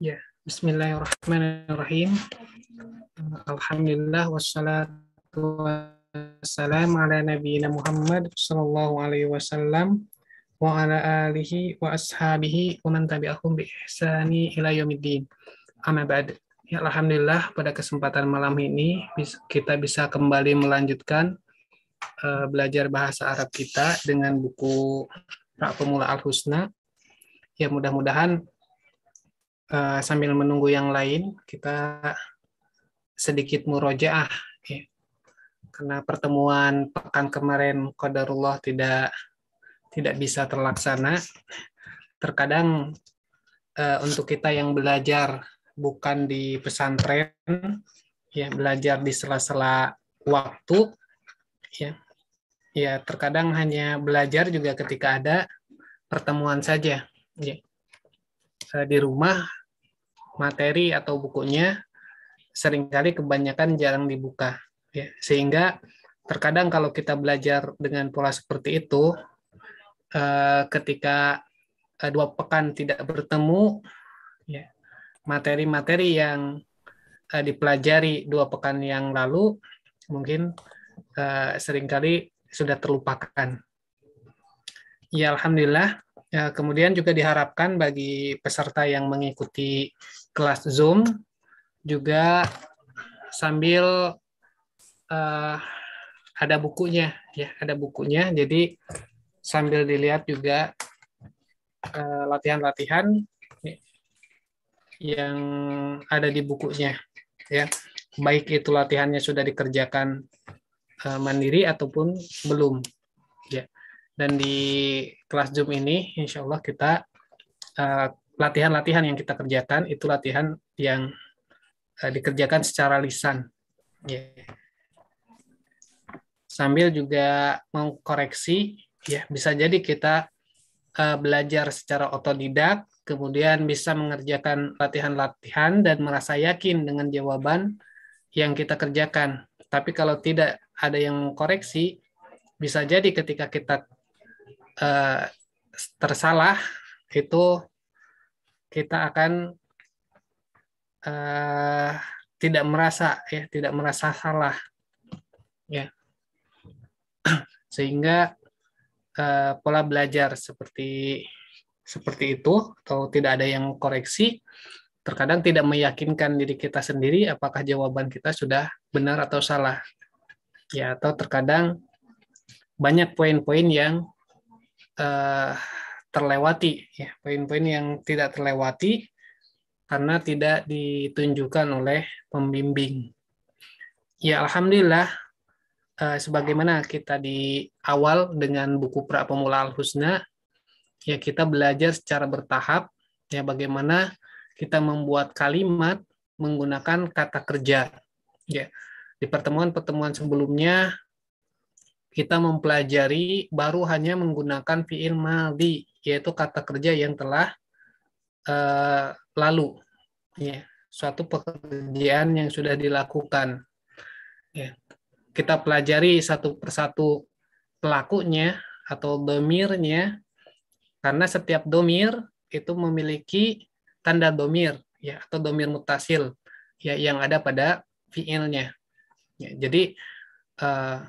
Ya, bismillahirrahmanirrahim. Alhamdulillah wassalatu wassalamu ala nabiyina Muhammad sallallahu alaihi wasallam wa ala alihi wa ashabihi wa man tabi'ahum bi ihsani ila yaumiddin. Amma ba'd. Ya, alhamdulillah pada kesempatan malam ini kita bisa kembali melanjutkan uh, belajar bahasa Arab kita dengan buku Pak Pemula Al Husna. Ya mudah-mudahan uh, sambil menunggu yang lain kita sedikit murojaah. Ya. Karena pertemuan pekan kemarin Qadarullah tidak tidak bisa terlaksana. Terkadang uh, untuk kita yang belajar bukan di pesantren, ya belajar di sela-sela waktu, ya ya terkadang hanya belajar juga ketika ada pertemuan saja. Iya. Eh, di rumah, materi atau bukunya seringkali kebanyakan jarang dibuka. Ya, sehingga terkadang kalau kita belajar dengan pola seperti itu, eh, ketika eh, dua pekan tidak bertemu, ya, materi-materi yang dipelajari dua pekan yang lalu mungkin seringkali sudah terlupakan Ya, alhamdulillah. Ya, kemudian juga diharapkan bagi peserta yang mengikuti kelas Zoom juga sambil uh, ada bukunya, ya, ada bukunya. Jadi sambil dilihat juga eh, latihan-latihan uh, yang ada di bukunya, ya. Baik itu latihannya sudah dikerjakan uh, mandiri ataupun belum. Dan di kelas Zoom ini, insya Allah kita eh, latihan-latihan uh, yang kita kerjakan itu latihan yang uh, dikerjakan secara lisan. Yeah. Sambil juga mengkoreksi, ya bisa jadi kita uh, belajar secara otodidak, kemudian bisa mengerjakan latihan-latihan dan merasa yakin dengan jawaban yang kita kerjakan. Tapi kalau tidak ada yang koreksi, bisa jadi ketika kita eh, tersalah itu kita akan eh, tidak merasa ya tidak merasa salah ya sehingga eh, pola belajar seperti seperti itu atau tidak ada yang koreksi terkadang tidak meyakinkan diri kita sendiri apakah jawaban kita sudah benar atau salah ya atau terkadang banyak poin-poin yang uh, terlewati ya poin-poin yang tidak terlewati karena tidak ditunjukkan oleh pembimbing. Ya alhamdulillah uh, sebagaimana kita di awal dengan buku pra pemula al husna ya kita belajar secara bertahap ya bagaimana kita membuat kalimat menggunakan kata kerja ya di pertemuan-pertemuan sebelumnya kita mempelajari baru hanya menggunakan fiil madi yaitu kata kerja yang telah uh, lalu ya suatu pekerjaan yang sudah dilakukan ya kita pelajari satu persatu pelakunya atau domirnya karena setiap domir itu memiliki tanda domir ya atau domir mutasil ya yang ada pada fiilnya ya, jadi uh,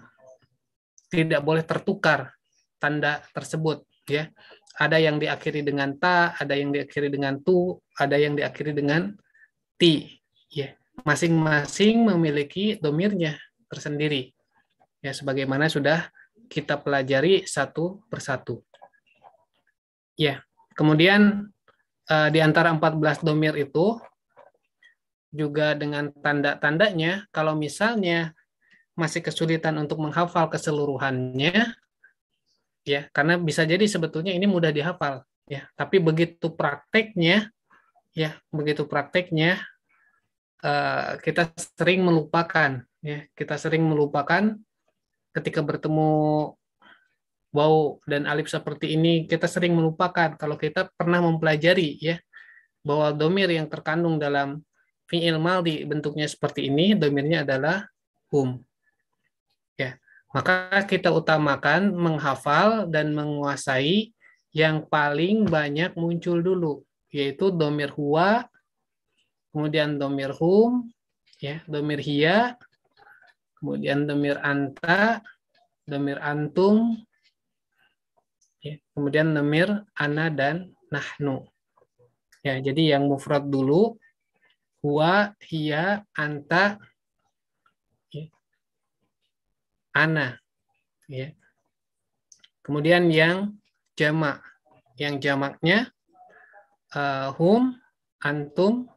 tidak boleh tertukar tanda tersebut ya ada yang diakhiri dengan ta ada yang diakhiri dengan tu ada yang diakhiri dengan ti ya masing-masing memiliki domirnya tersendiri ya sebagaimana sudah kita pelajari satu persatu ya kemudian eh, di antara 14 domir itu juga dengan tanda-tandanya kalau misalnya masih kesulitan untuk menghafal keseluruhannya ya karena bisa jadi sebetulnya ini mudah dihafal ya tapi begitu prakteknya ya begitu prakteknya uh, kita sering melupakan ya kita sering melupakan ketika bertemu bau dan alif seperti ini kita sering melupakan kalau kita pernah mempelajari ya bahwa domir yang terkandung dalam fi'il di bentuknya seperti ini domirnya adalah hum maka kita utamakan menghafal dan menguasai yang paling banyak muncul dulu, yaitu domir huwa, kemudian domir hum, ya, domir hiya, kemudian domir anta, domir antum, ya, kemudian domir ana dan nahnu. Ya, jadi yang mufrad dulu, huwa, hiya, anta, ana ya. Kemudian yang jamak, yang jamaknya uh, hum, antum,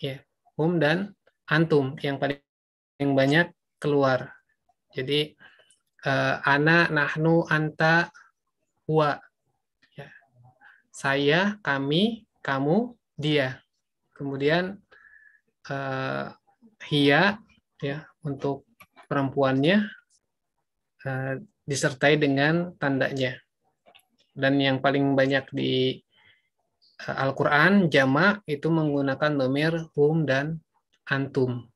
ya, hum dan antum yang paling yang banyak keluar. Jadi uh, ana, nahnu, anta, huwa. Ya. Saya, kami, kamu, dia. Kemudian uh, hia ya untuk perempuannya eh, disertai dengan tandanya. Dan yang paling banyak di eh, Al-Quran, jamak itu menggunakan domir hum dan antum.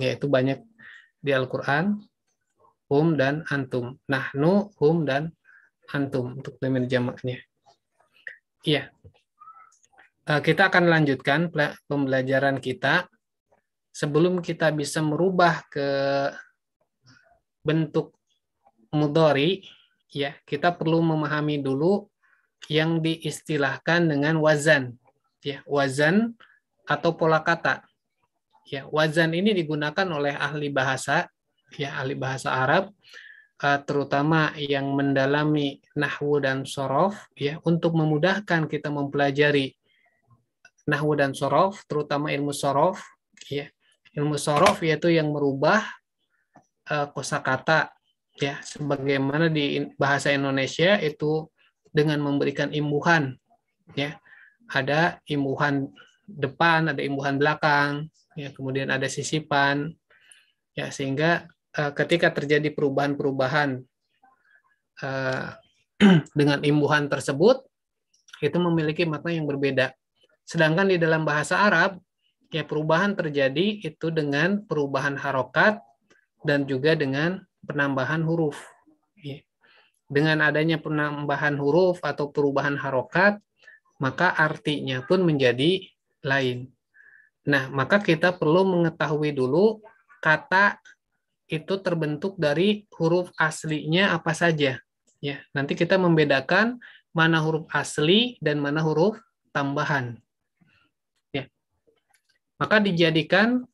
Yaitu banyak di Al-Quran, hum dan antum. nah nu hum, dan antum untuk domir jamaknya. Iya. Eh, kita akan lanjutkan pembelajaran kita. Sebelum kita bisa merubah ke bentuk mudori ya kita perlu memahami dulu yang diistilahkan dengan wazan ya wazan atau pola kata ya wazan ini digunakan oleh ahli bahasa ya ahli bahasa Arab eh, terutama yang mendalami nahwu dan sorof ya untuk memudahkan kita mempelajari nahwu dan sorof terutama ilmu sorof ya ilmu sorof yaitu yang merubah uh, kosakata ya sebagaimana di bahasa Indonesia itu dengan memberikan imbuhan ya ada imbuhan depan ada imbuhan belakang ya kemudian ada sisipan ya sehingga uh, ketika terjadi perubahan-perubahan uh, dengan imbuhan tersebut itu memiliki makna yang berbeda sedangkan di dalam bahasa Arab ya perubahan terjadi itu dengan perubahan harokat dan juga dengan penambahan huruf. Iya. Dengan adanya penambahan huruf atau perubahan harokat, maka artinya pun menjadi lain. Nah, maka kita perlu mengetahui dulu kata itu terbentuk dari huruf aslinya apa saja. Ya, nanti kita membedakan mana huruf asli dan mana huruf tambahan. Ya. Maka dijadikan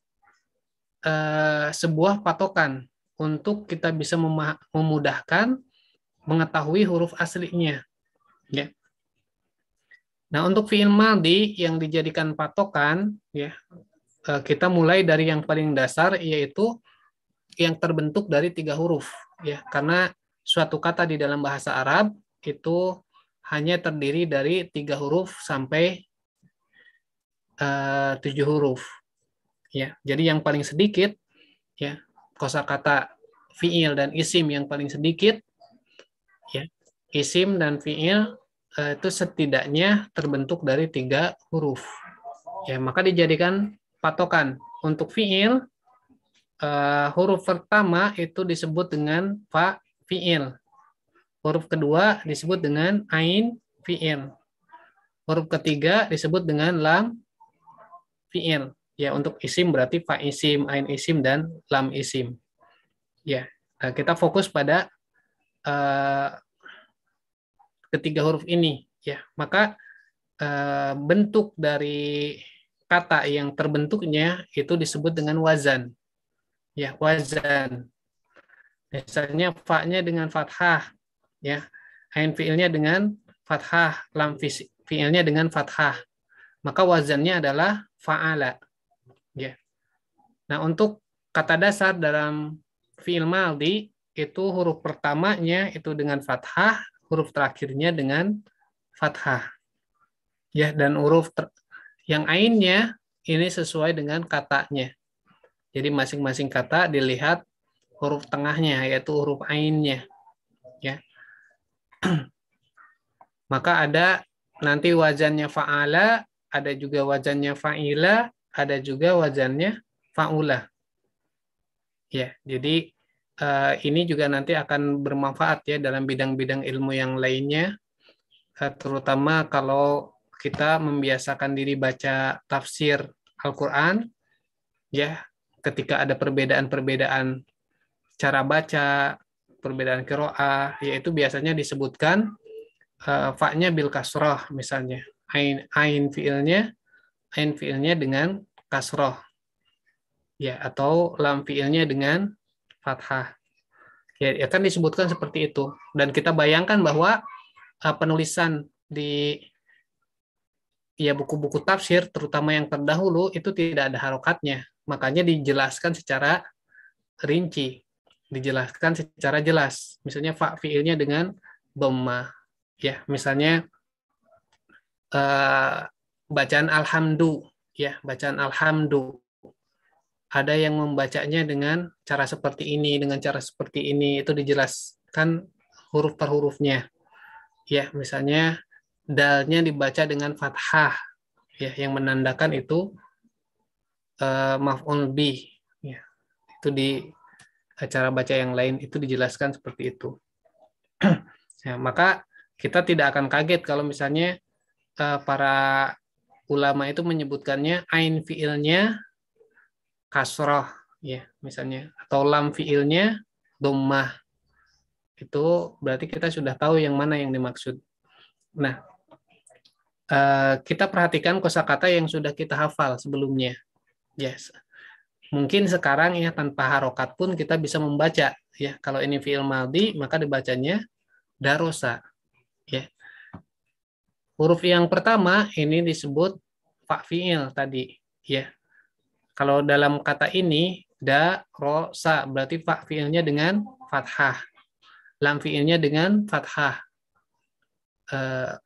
Eh, sebuah patokan untuk kita bisa memudahkan mengetahui huruf aslinya. Ya. Nah, untuk fiil Madi yang dijadikan patokan, ya, eh, kita mulai dari yang paling dasar yaitu yang terbentuk dari tiga huruf, ya, karena suatu kata di dalam bahasa Arab itu hanya terdiri dari tiga huruf sampai uh, tujuh huruf ya jadi yang paling sedikit ya kosakata fiil dan isim yang paling sedikit ya isim dan fiil eh, itu setidaknya terbentuk dari tiga huruf ya maka dijadikan patokan untuk fiil eh, huruf pertama itu disebut dengan fa fiil huruf kedua disebut dengan ain fiil huruf ketiga disebut dengan lam fiil Ya, untuk isim berarti fa isim, ain isim dan lam isim. Ya, nah, kita fokus pada uh, ketiga huruf ini. Ya, maka uh, bentuk dari kata yang terbentuknya itu disebut dengan wazan. Ya, wazan. Misalnya fa-nya dengan fathah, ya. Ain fiilnya dengan fathah, lam fiilnya dengan fathah. Maka wazannya adalah fa'ala Nah, untuk kata dasar dalam fi'il maldi itu huruf pertamanya itu dengan fathah, huruf terakhirnya dengan fathah. Ya, dan huruf yang ainnya ini sesuai dengan katanya. Jadi masing-masing kata dilihat huruf tengahnya yaitu huruf ainnya. Ya. Maka ada nanti wajannya fa'ala, ada juga wajannya fa'ila, ada juga wajannya faulah. Ya, jadi uh, ini juga nanti akan bermanfaat ya dalam bidang-bidang ilmu yang lainnya, uh, terutama kalau kita membiasakan diri baca tafsir Al-Quran, ya ketika ada perbedaan-perbedaan cara baca, perbedaan kiroah, yaitu biasanya disebutkan uh, fa'nya bil kasroh misalnya, ain ain fiilnya, ain fiilnya dengan kasroh ya atau lam fiilnya dengan fathah ya, ya kan disebutkan seperti itu dan kita bayangkan bahwa eh, penulisan di ya buku-buku tafsir terutama yang terdahulu itu tidak ada harokatnya makanya dijelaskan secara rinci dijelaskan secara jelas misalnya fa fiilnya dengan doma ya misalnya uh, bacaan alhamdu ya bacaan alhamdu ada yang membacanya dengan cara seperti ini, dengan cara seperti ini, itu dijelaskan huruf per hurufnya. Ya, misalnya dalnya dibaca dengan fathah, ya, yang menandakan itu uh, eh, on bi. Ya, itu di cara baca yang lain itu dijelaskan seperti itu. ya, maka kita tidak akan kaget kalau misalnya uh, para ulama itu menyebutkannya ain fiilnya kasroh ya misalnya atau lam fiilnya domah itu berarti kita sudah tahu yang mana yang dimaksud. Nah, eh, kita perhatikan kosakata yang sudah kita hafal sebelumnya. Yes. Mungkin sekarang ya tanpa harokat pun kita bisa membaca ya. Kalau ini fiil maldi maka dibacanya darosa. Ya. Huruf yang pertama ini disebut fa fiil tadi ya. Kalau dalam kata ini da ro sa berarti fa fiilnya dengan fathah. Lam fiilnya dengan fathah. e,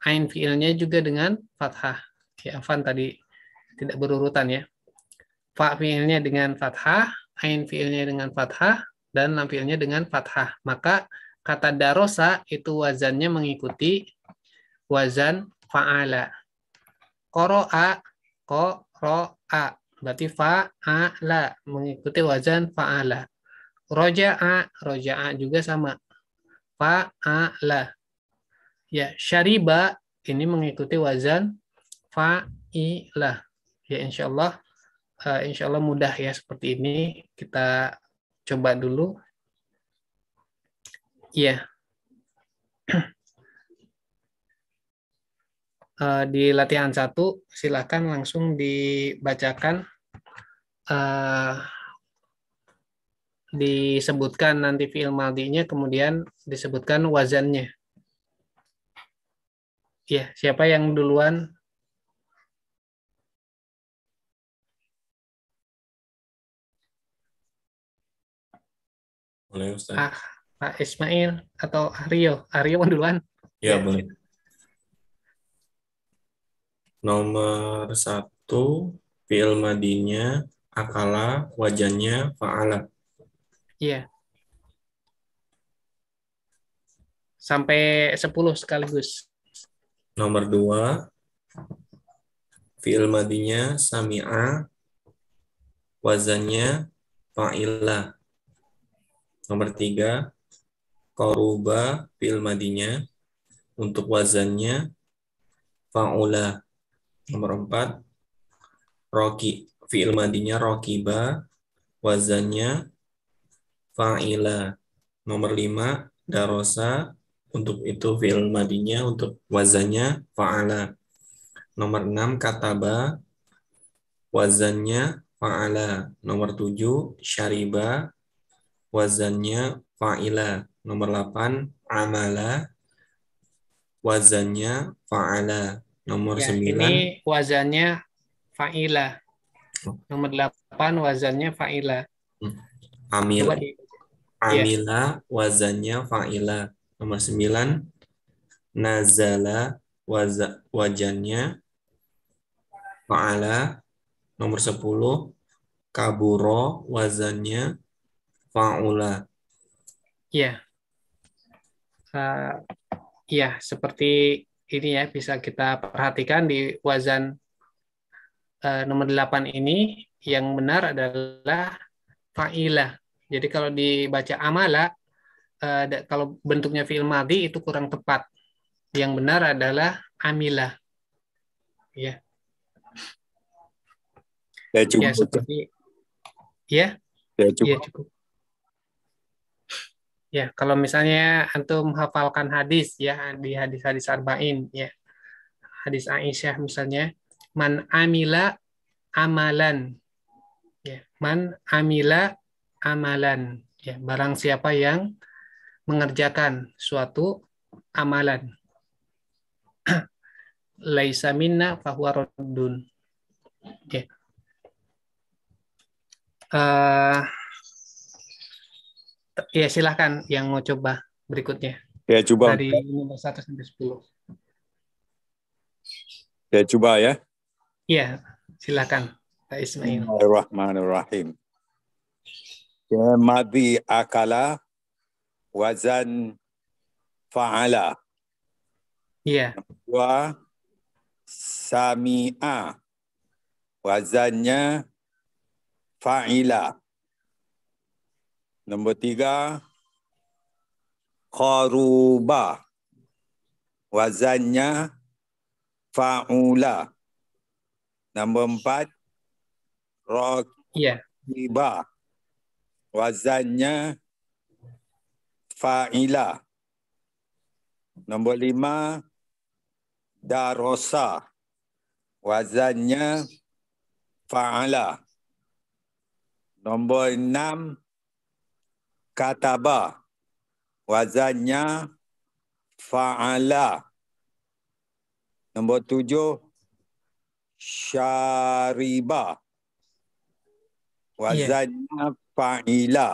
ain fiilnya juga dengan fathah. Ya, afan tadi tidak berurutan ya. Fa fiilnya dengan fathah, ain fiilnya dengan fathah, dan lam fiilnya dengan fathah. Maka kata darosa itu wazannya mengikuti wazan fa'ala. Koro'a, koro'a. Berarti fa'ala mengikuti wazan fa'ala. Roja'a, roja'a juga sama. Fa'ala. Ya, syariba ini mengikuti wazan fa'ilah. Ya, insya Allah, uh, eh, insya Allah mudah ya seperti ini. Kita coba dulu. Ya. Yeah. uh, di latihan satu silahkan langsung dibacakan uh, disebutkan nanti fiil madinya kemudian disebutkan wazannya ya siapa yang duluan boleh Ustaz. Ah, Pak Ismail atau Aryo Aryo duluan Iya ya boleh Nomor satu, fi'il madinya, akala, wajannya, fa'ala. Iya. Sampai sepuluh sekaligus. Nomor dua, fi'il madinya, sami'a, wazannya, fa'ila. Nomor tiga, koruba, fi'il madinya, untuk wazannya, fa'ula. Nomor empat, roki fi'il madinya rokiba, wazannya fa'ila. Nomor lima, darosa, untuk itu fi'il madinya, untuk wazannya fa'ala. Nomor enam, kataba, wazannya fa'ala. Nomor tujuh, syariba, wazannya fa'ila. Nomor delapan, amala, wazannya fa'ala. Nomor ya, 9. Ini wazannya fa'ila. Oh. Nomor 8 wazannya fa'ila. Hmm. Iya. Amila. Amila ya. wazannya fa'ila. Nomor 9 nazala waza, wajannya fa'ala. Nomor 10 kaburo wazannya fa'ula. Ya. Uh, ya, seperti ini ya bisa kita perhatikan di wazan uh, nomor 8 ini yang benar adalah fa'ila. Jadi kalau dibaca amala uh, kalau bentuknya fi'il madhi itu kurang tepat. Yang benar adalah amila. Ya. Ya cukup. Ya, seperti, ya. Ya cukup. Ya, cukup. Ya, kalau misalnya antum menghafalkan hadis ya di hadis-hadis arba'in ya. Hadis Aisyah misalnya, man amila amalan. Ya, man amila amalan. Ya, barang siapa yang mengerjakan suatu amalan. Laisa minna fahuwa raddun. Ya. Uh, ya silahkan yang mau coba berikutnya. Ya coba. Dari nomor 1 sampai 10. Ya coba ya. Iya, silakan Pak Ismail. Bismillahirrahmanirrahim. Ya Madi akala wazan fa'ala. Iya. Wa sami'a wazannya fa'ila. Nombor tiga, Qaruba. Wazannya Fa'ula. Nombor empat, ya. Rakiba. Wazannya Fa'ila. Nombor lima, Darosa. Wazannya Fa'ala. Nombor enam, kataba wazannya faala nombor tujuh syariba wazannya yeah. faila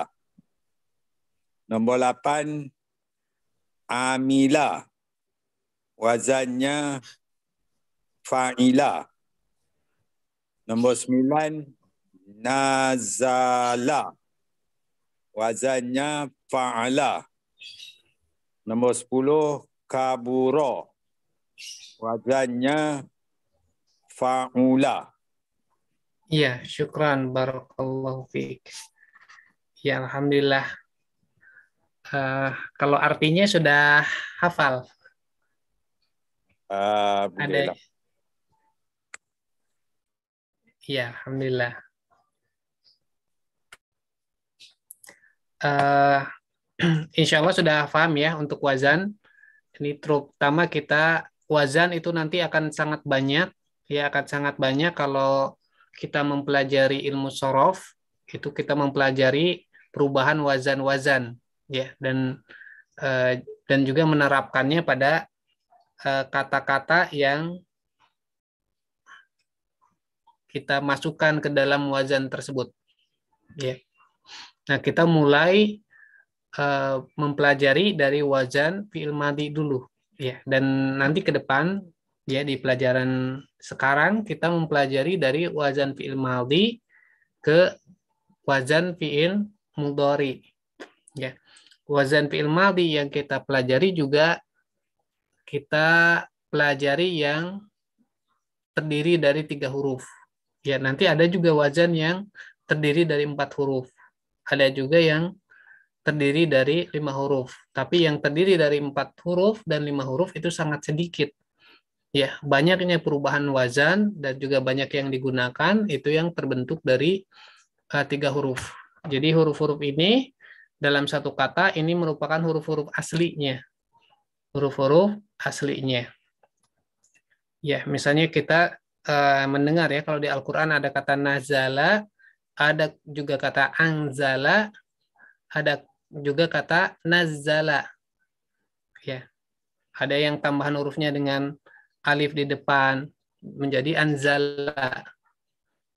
nombor lapan amila wazannya faila nombor sembilan nazala wazannya fa'ala. Nomor 10 kaburo. Wazannya fa'ula. Iya, syukran barakallahu fiik. Ya, alhamdulillah. Uh, kalau artinya sudah hafal. Uh, Ada. Iya, alhamdulillah. uh, insya Allah sudah paham ya untuk wazan. Ini terutama kita wazan itu nanti akan sangat banyak, ya akan sangat banyak kalau kita mempelajari ilmu sorof, itu kita mempelajari perubahan wazan-wazan, ya dan uh, dan juga menerapkannya pada eh, kata-kata uh, yang kita masukkan ke dalam wazan tersebut. Ya. Nah, kita mulai uh, mempelajari dari wazan fi'il madi dulu ya dan nanti ke depan ya di pelajaran sekarang kita mempelajari dari wazan fi'il madi ke wazan fi'il mudhari ya. Wazan fi'il madi yang kita pelajari juga kita pelajari yang terdiri dari tiga huruf. Ya, nanti ada juga wazan yang terdiri dari empat huruf ada juga yang terdiri dari lima huruf. Tapi yang terdiri dari empat huruf dan lima huruf itu sangat sedikit. Ya, banyaknya perubahan wazan dan juga banyak yang digunakan itu yang terbentuk dari eh, tiga huruf. Jadi huruf-huruf ini dalam satu kata ini merupakan huruf-huruf aslinya. Huruf-huruf aslinya. Ya, misalnya kita uh, mendengar ya kalau di Al-Qur'an ada kata nazala ada juga kata anzala, ada juga kata nazala, Ya. Ada yang tambahan hurufnya dengan alif di depan menjadi anzala.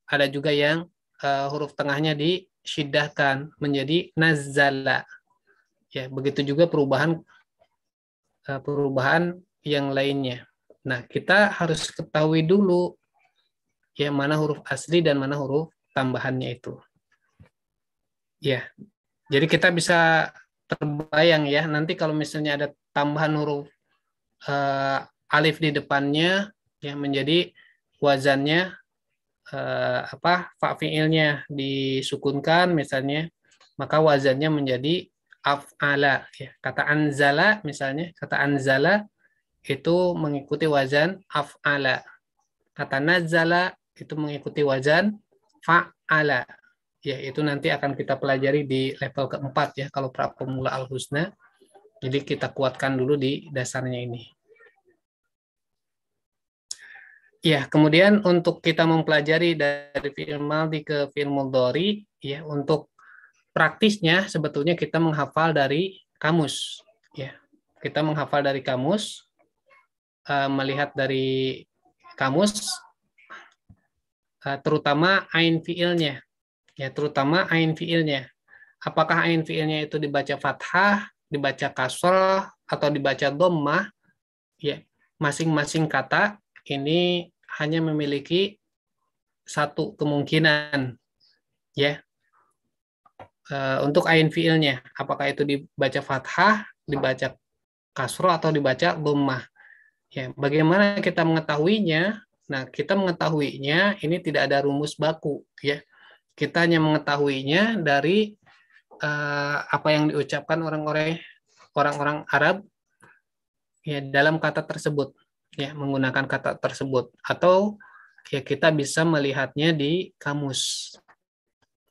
Ada juga yang uh, huruf tengahnya disyidahkan menjadi nazala, Ya, begitu juga perubahan uh, perubahan yang lainnya. Nah, kita harus ketahui dulu yang mana huruf asli dan mana huruf tambahannya itu. Ya, jadi kita bisa terbayang ya, nanti kalau misalnya ada tambahan huruf uh, alif di depannya, ya menjadi wazannya uh, apa fa'fiilnya disukunkan misalnya maka wazannya menjadi af'ala ya kata anzala misalnya kata anzala itu mengikuti wazan af'ala kata nazala itu mengikuti wazan fa'ala ya itu nanti akan kita pelajari di level keempat ya kalau pra pemula al husna jadi kita kuatkan dulu di dasarnya ini ya kemudian untuk kita mempelajari dari fi'il maldi ke fi'il mudhari ya untuk praktisnya sebetulnya kita menghafal dari kamus ya kita menghafal dari kamus eh, melihat dari kamus Eh, terutama ain fiilnya ya terutama ain fiilnya apakah ain fiilnya itu dibaca fathah dibaca kasrah atau dibaca dhammah ya masing-masing kata ini hanya memiliki satu kemungkinan ya eh, untuk ain fiilnya apakah itu dibaca fathah dibaca kasroh atau dibaca dhammah ya bagaimana kita mengetahuinya Nah, kita mengetahuinya ini tidak ada rumus baku ya. Kita hanya mengetahuinya dari uh, apa yang diucapkan orang-orang orang-orang Arab ya dalam kata tersebut ya menggunakan kata tersebut atau ya kita bisa melihatnya di kamus.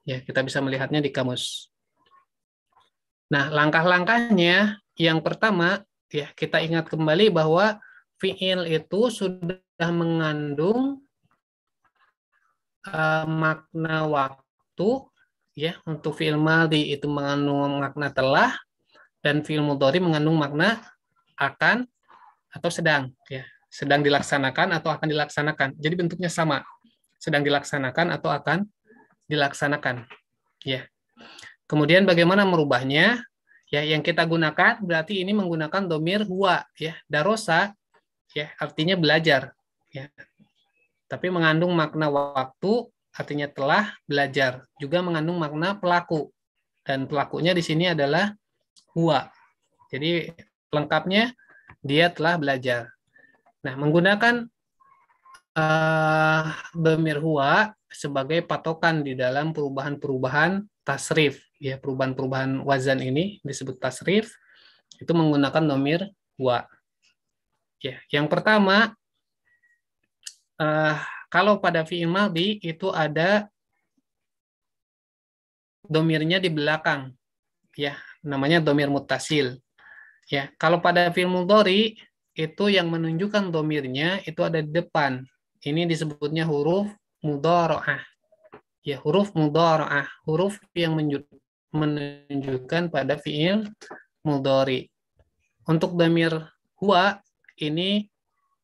Ya, kita bisa melihatnya di kamus. Nah, langkah-langkahnya yang pertama ya kita ingat kembali bahwa fiil itu sudah sudah mengandung uh, makna waktu ya untuk fi'il madhi itu mengandung makna telah dan fi'il mudhari mengandung makna akan atau sedang ya sedang dilaksanakan atau akan dilaksanakan jadi bentuknya sama sedang dilaksanakan atau akan dilaksanakan ya kemudian bagaimana merubahnya ya yang kita gunakan berarti ini menggunakan domir huwa ya darosa ya artinya belajar ya tapi mengandung makna waktu artinya telah belajar juga mengandung makna pelaku dan pelakunya di sini adalah huwa jadi lengkapnya dia telah belajar nah menggunakan uh, eh, bemir huwa sebagai patokan di dalam perubahan-perubahan tasrif ya perubahan-perubahan wazan ini disebut tasrif itu menggunakan nomir huwa ya yang pertama uh, kalau pada fi'il madhi itu ada domirnya di belakang ya namanya domir mutasil ya kalau pada fi'il mudhari itu yang menunjukkan domirnya itu ada di depan ini disebutnya huruf mudharaah ya huruf mudharaah huruf yang menunjukkan pada fi'il mudhari untuk domir huwa ini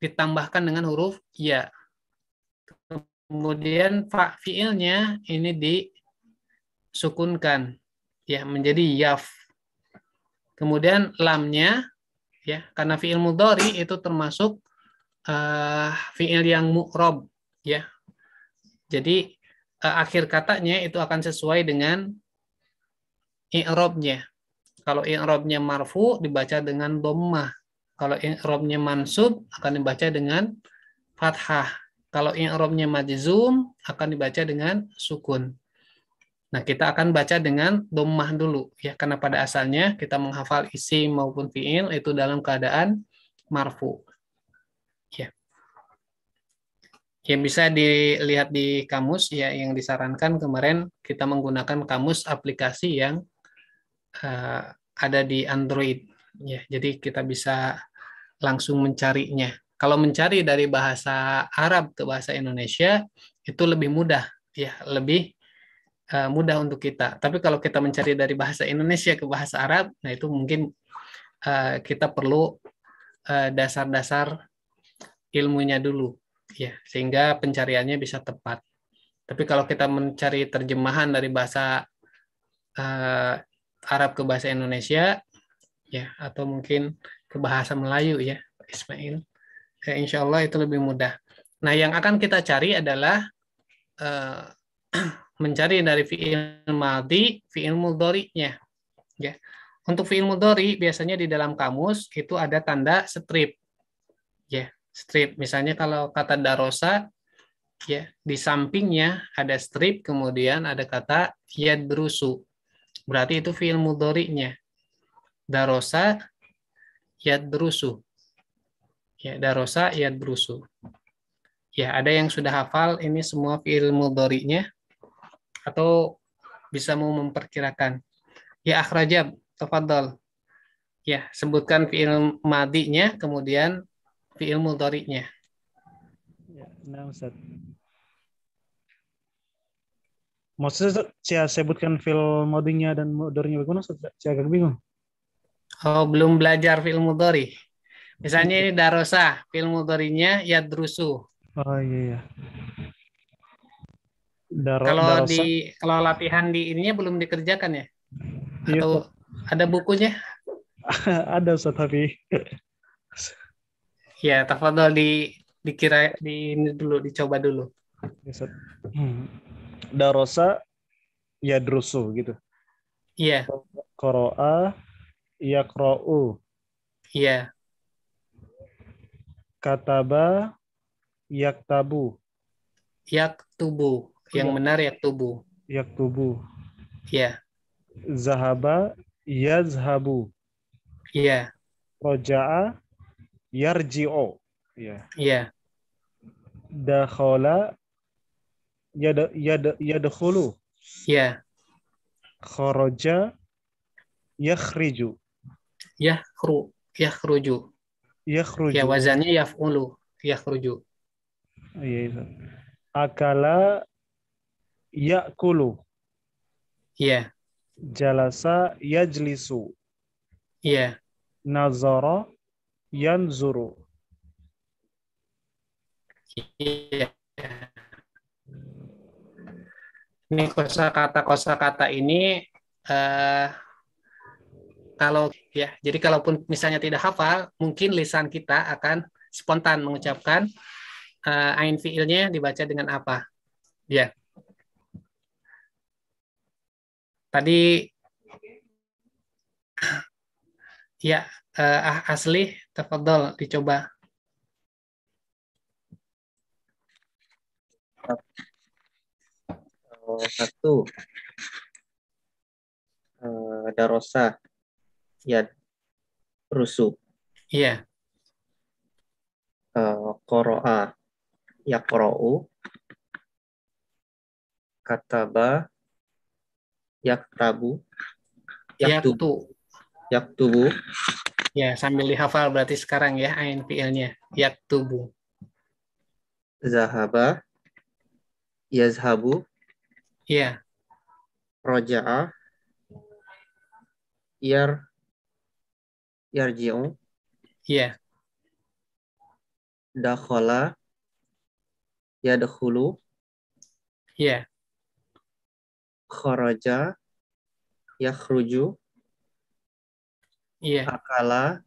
ditambahkan dengan huruf ya Kemudian fa fiilnya ini disukunkan ya menjadi yaf. Kemudian lamnya ya karena fiil mudhari itu termasuk uh, fiil yang mu'rob ya. Jadi uh, akhir katanya itu akan sesuai dengan i'rabnya. Kalau i'rabnya marfu dibaca dengan dhammah. Kalau i'rabnya mansub akan dibaca dengan fathah kalau yang i'rabnya majzum akan dibaca dengan sukun. Nah, kita akan baca dengan domah dulu ya karena pada asalnya kita menghafal isi maupun fiil itu dalam keadaan marfu. Ya. Yang bisa dilihat di kamus ya yang disarankan kemarin kita menggunakan kamus aplikasi yang uh, ada di Android ya. Jadi kita bisa langsung mencarinya kalau mencari dari bahasa Arab ke bahasa Indonesia itu lebih mudah, ya lebih uh, mudah untuk kita. Tapi kalau kita mencari dari bahasa Indonesia ke bahasa Arab, nah itu mungkin uh, kita perlu eh, dasar-dasar uh, ilmunya dulu, ya sehingga pencariannya bisa tepat. Tapi kalau kita mencari terjemahan dari bahasa uh, Arab ke bahasa Indonesia, ya atau mungkin ke bahasa Melayu ya Ismail ya eh, insya Allah itu lebih mudah. Nah, yang akan kita cari adalah uh, mencari dari fiil madi fiil mudhari'nya. Ya. Untuk fiil mudhari biasanya di dalam kamus itu ada tanda strip. Ya, strip. Misalnya kalau kata darosa ya, di sampingnya ada strip kemudian ada kata yad berusu. Berarti itu fiil mudhari'nya. Darosa yad berusu ya darosa iad ya, brusu ya ada yang sudah hafal ini semua fiil mudorinya atau bisa mau memperkirakan ya akhrajab tafadhol ya sebutkan fiil madinya kemudian fiil mudorinya ya nah Ustaz Maksudnya saya sebutkan fiil modinya dan modernya bagaimana? Saya agak bingung. Oh, belum belajar fiil mudori. Misalnya ini darosa, motorinya ya yadrusu. Oh iya iya. Daro, kalau darosa. di kalau latihan di ininya belum dikerjakan ya? Iya, Atau ada bukunya? ada Ustaz tapi. ya, tafadhol di dikira di ini dulu dicoba dulu. Ya, hmm. Darosa yadrusu gitu. Iya. Koroa Koroa Krou. Iya. Yeah kataba Yak tabu, yak tubu, yang ya. benar yak tubu, yak tubu, ya zahaba yazhabu ya roja'a yarjio ya ya dakhala yad yad yadkhulu ya kharaja yakhriju yakhru yakhruju Yakhruju. Ya wazannya yaf'ulu, yakhruju. Iya itu. Iya. Akala yakulu. Iya. Jalasa yajlisu. Iya. Nazara yanzuru. Iya. Ini kosa kata kosa kata ini eh, uh, kalau ya, jadi kalaupun misalnya tidak hafal, mungkin lisan kita akan spontan mengucapkan uh, ain fiilnya dibaca dengan apa. Ya. Yeah. Tadi ya uh, asli tafadhol dicoba. Eh, satu uh, darosa ya rusuh. Iya. Yeah. Uh, koroa tabu, kataba tubu, yak tubu, ya sambil dihafal berarti sekarang ya ANPL-nya tubu, zahaba yazhabu ya roja'a yar yarji'u. Iya. Yeah. Dakhala yadkhulu. Iya. Yeah. Kharaja yakhruju. Iya. Yeah. Akala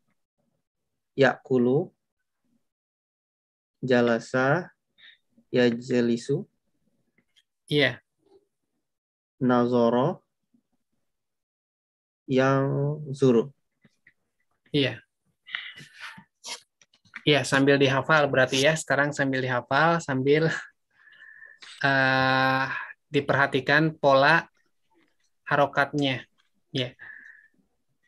yakulu. Jalasa yajlisu. Iya. Yeah. Nazoro yang zuru. Iya. Iya, sambil dihafal berarti ya. Sekarang sambil dihafal, sambil uh, diperhatikan pola harokatnya. Ya.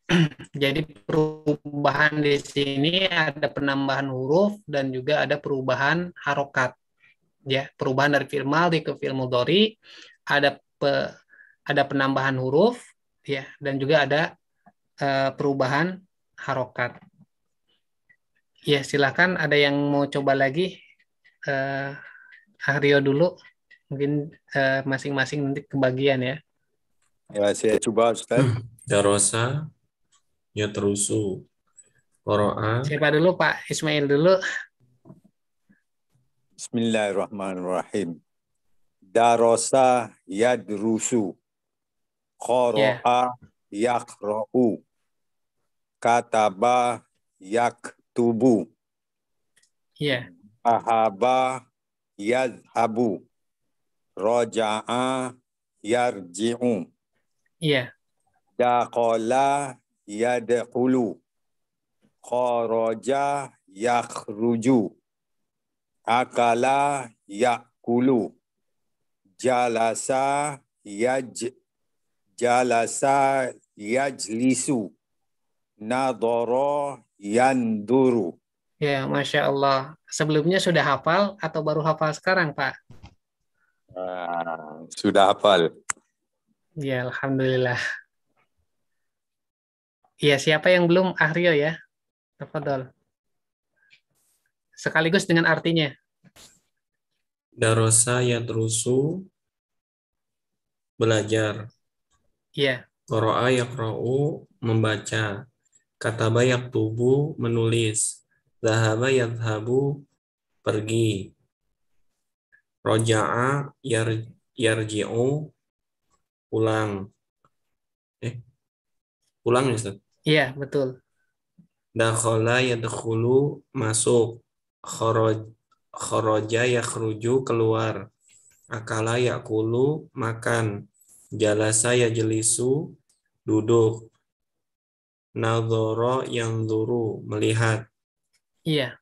Jadi perubahan di sini ada penambahan huruf dan juga ada perubahan harokat. Ya, perubahan dari fi'il madhi ke fi'il mudhari, ada pe, ada penambahan huruf ya dan juga ada uh, perubahan harokat. Ya, silakan ada yang mau coba lagi. Eh, Aryo dulu, mungkin masing eh, masing-masing nanti kebagian ya. Ya, saya coba Ustaz. Darosa, hmm. ya terusu. Siapa dulu Pak Ismail dulu? Bismillahirrahmanirrahim. Darosa ya Koroa, ya yeah. yaqra'u kataba yak Iya. Yeah. Ahaba yadhabu. Roja'a yarji'u. Iya. Daqala Dakola yadkhulu. Kharaja yakhruju. Akala yakulu. Jalasa yaj jalasa yajlisu nadoro yanduru. Ya, Masya Allah. Sebelumnya sudah hafal atau baru hafal sekarang, Pak? Uh, sudah hafal. Ya, Alhamdulillah. Ya, siapa yang belum? Ahrio ya. Tafadol. Sekaligus dengan artinya. Darosa yang terusu belajar. Iya. Koroa yang membaca kata bayak tubuh menulis zahaba yadhabu pergi roja'a yar, yarji'u pulang eh pulang ya Ustaz? Iya, betul. Dakhala yadkhulu masuk. Kharaj kharaja yakhruju keluar. Akala yakulu makan. Jalasa yajlisu duduk nadhara yang dulu melihat. Iya.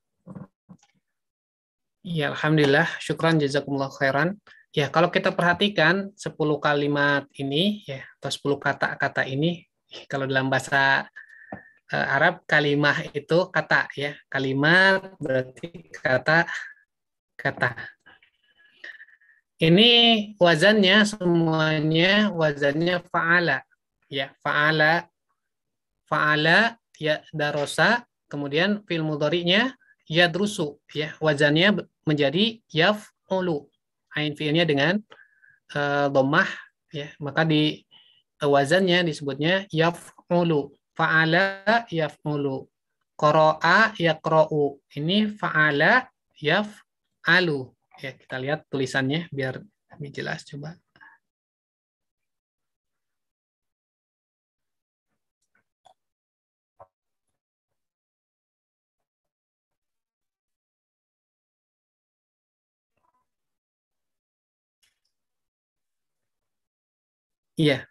Iya, alhamdulillah. Syukran jazakumullah khairan. Ya, kalau kita perhatikan 10 kalimat ini ya atau 10 kata-kata ini kalau dalam bahasa eh, Arab kalimah itu kata ya. Kalimat berarti kata kata. Ini wazannya semuanya wazannya faala ya, faala Fa'ala ya darosa, kemudian fil mudhari'nya yadrusu ya wazannya menjadi yaf'ulu. Ain fi'ilnya dengan uh, eh, domah ya, maka di uh, wazannya disebutnya yaf yaf'ulu. Fa'ala yaf yaf'ulu. Qara'a yaqra'u. Ini fa'ala yaf alu, Ya, kita lihat tulisannya biar lebih jelas coba. Iya.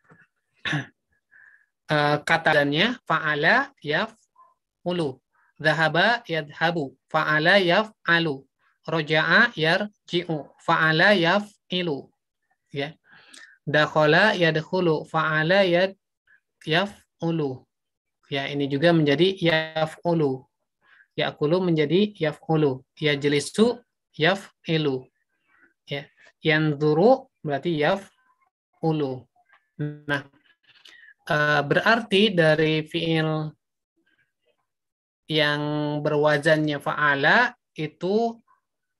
Uh, eh, katanya fa'ala yaf'ulu. Zahaba yadhabu. Fa'ala yaf'alu. Roja'a yarji'u. Fa'ala ilu, Ya. Dakhala yadkhulu. Fa'ala yad ulu, Ya, ini juga menjadi ulu, yaf'ulu. Ya'kulu menjadi ya yaf'ulu. Yajlisu yaf'ilu. Ya. Yanzuru berarti ulu. Nah, eh, berarti dari fiil yang berwajannya fa'ala itu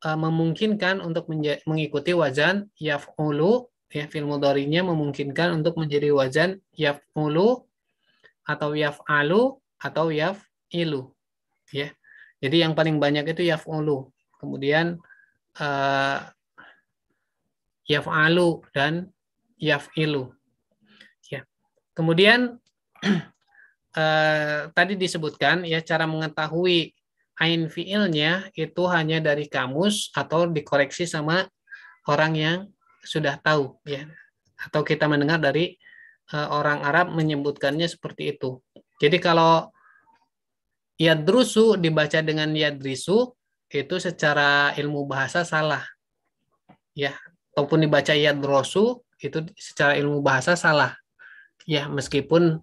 eh, memungkinkan untuk mengikuti wajan yaf'ulu ya fiil mudhari'nya memungkinkan untuk menjadi wajan yaf'ulu atau yaf'alu atau yaf'ilu ya. Jadi yang paling banyak itu yaf'ulu. Kemudian uh, yaf'alu dan yaf'ilu Kemudian eh, tadi disebutkan ya cara mengetahui ain fiilnya itu hanya dari kamus atau dikoreksi sama orang yang sudah tahu ya atau kita mendengar dari eh, orang Arab menyebutkannya seperti itu. Jadi kalau yadrusu dibaca dengan yadrisu itu secara ilmu bahasa salah. Ya, ataupun dibaca yadrosu itu secara ilmu bahasa salah ya meskipun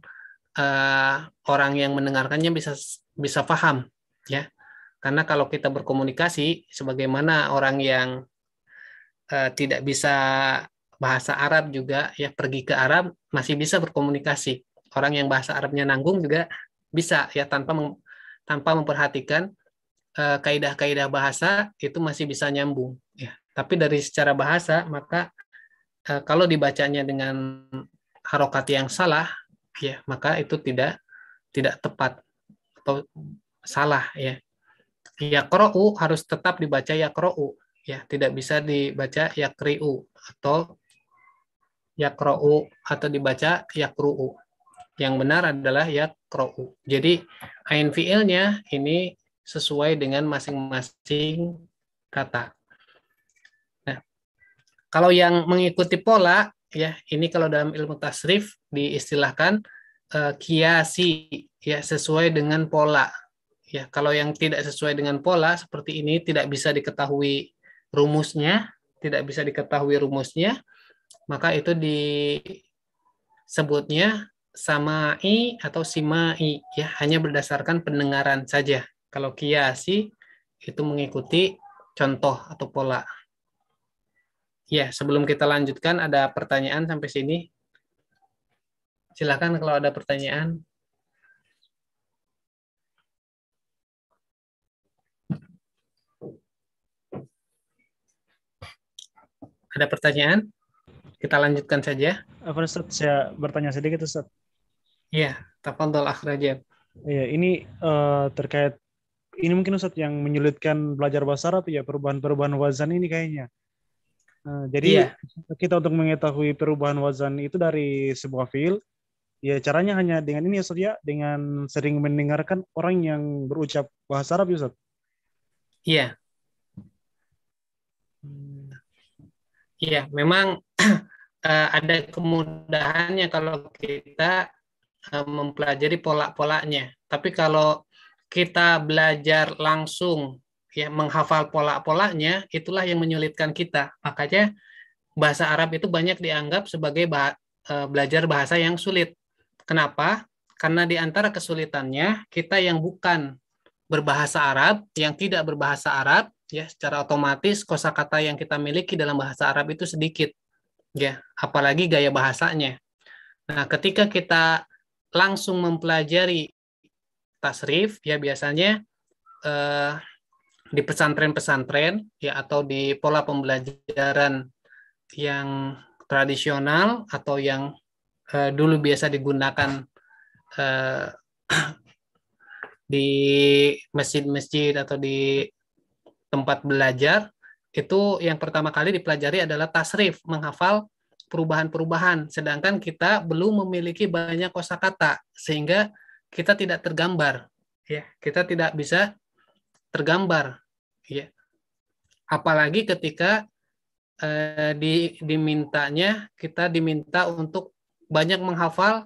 uh, orang yang mendengarkannya bisa bisa paham ya karena kalau kita berkomunikasi sebagaimana orang yang uh, tidak bisa bahasa Arab juga ya pergi ke Arab masih bisa berkomunikasi orang yang bahasa Arabnya nanggung juga bisa ya tanpa mem, tanpa memperhatikan uh, kaidah-kaidah bahasa itu masih bisa nyambung ya tapi dari secara bahasa maka kalau dibacanya dengan harokat yang salah ya maka itu tidak tidak tepat atau salah ya yakro'u harus tetap dibaca yakro'u ya tidak bisa dibaca kri'u atau yakro'u atau dibaca kru'u yang benar adalah yakro'u jadi ain fi'ilnya ini sesuai dengan masing-masing kata nah, kalau yang mengikuti pola ya ini kalau dalam ilmu tasrif diistilahkan uh, kiasi ya sesuai dengan pola ya kalau yang tidak sesuai dengan pola seperti ini tidak bisa diketahui rumusnya tidak bisa diketahui rumusnya maka itu disebutnya samai atau simai ya hanya berdasarkan pendengaran saja kalau kiasi itu mengikuti contoh atau pola Ya, sebelum kita lanjutkan, ada pertanyaan sampai sini. Silakan kalau ada pertanyaan. Ada pertanyaan? Kita lanjutkan saja. Apa Ustaz, saya bertanya sedikit Ustaz. Iya, tafadhol akhrajat. Iya, ini uh, terkait ini mungkin Ustaz yang menyulitkan belajar bahasa Arab ya perubahan-perubahan wazan ini kayaknya Nah, jadi iya. kita untuk mengetahui perubahan wazan itu dari sebuah fil, ya caranya hanya dengan ini ya Ustaz ya, dengan sering mendengarkan orang yang berucap bahasa Arab ya Ustaz. Iya. Iya, memang eh, ada kemudahannya kalau kita eh, mempelajari pola-polanya. Tapi kalau kita belajar langsung ya menghafal pola-polanya itulah yang menyulitkan kita. Makanya bahasa Arab itu banyak dianggap sebagai bah e, belajar bahasa yang sulit. Kenapa? Karena di antara kesulitannya kita yang bukan berbahasa Arab, yang tidak berbahasa Arab, ya secara otomatis kosakata yang kita miliki dalam bahasa Arab itu sedikit. Ya, apalagi gaya bahasanya. Nah, ketika kita langsung mempelajari tasrif ya biasanya eh, di pesantren-pesantren ya atau di pola pembelajaran yang tradisional atau yang uh, dulu biasa digunakan uh, di masjid-masjid atau di tempat belajar itu yang pertama kali dipelajari adalah tasrif menghafal perubahan-perubahan sedangkan kita belum memiliki banyak kosakata sehingga kita tidak tergambar ya kita tidak bisa tergambar ya apalagi ketika eh, di dimintanya kita diminta untuk banyak menghafal